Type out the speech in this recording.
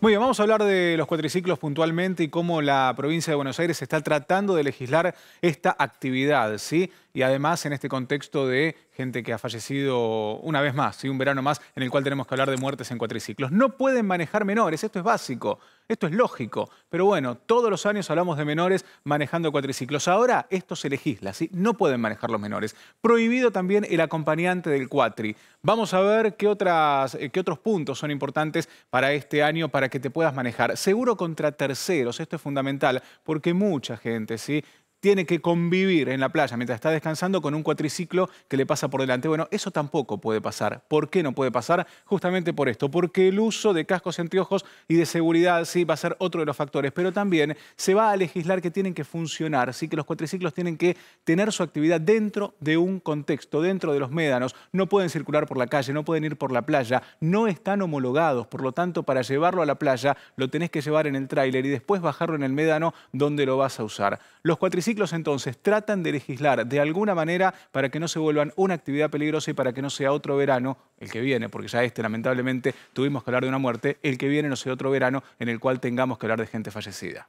Muy bien, vamos a hablar de los cuatriciclos puntualmente y cómo la provincia de Buenos Aires está tratando de legislar esta actividad, ¿sí? Y además en este contexto de gente que ha fallecido una vez más, ¿sí? Un verano más en el cual tenemos que hablar de muertes en cuatriciclos. No pueden manejar menores, esto es básico, esto es lógico. Pero bueno, todos los años hablamos de menores manejando cuatriciclos. Ahora esto se legisla, ¿sí? No pueden manejar los menores. Prohibido también el acompañante del cuatri. Vamos a ver qué, otras, eh, qué otros puntos son importantes para este año, para que te puedas manejar. Seguro contra terceros, esto es fundamental, porque mucha gente, ¿sí? tiene que convivir en la playa mientras está descansando con un cuatriciclo que le pasa por delante. Bueno, eso tampoco puede pasar. ¿Por qué no puede pasar? Justamente por esto, porque el uso de cascos anteojos y de seguridad sí va a ser otro de los factores, pero también se va a legislar que tienen que funcionar, sí que los cuatriciclos tienen que tener su actividad dentro de un contexto, dentro de los médanos, no pueden circular por la calle, no pueden ir por la playa, no están homologados, por lo tanto para llevarlo a la playa lo tenés que llevar en el tráiler y después bajarlo en el médano donde lo vas a usar. Los cuatriciclos ciclos entonces tratan de legislar de alguna manera para que no se vuelvan una actividad peligrosa y para que no sea otro verano, el que viene, porque ya este lamentablemente tuvimos que hablar de una muerte, el que viene no sea otro verano en el cual tengamos que hablar de gente fallecida.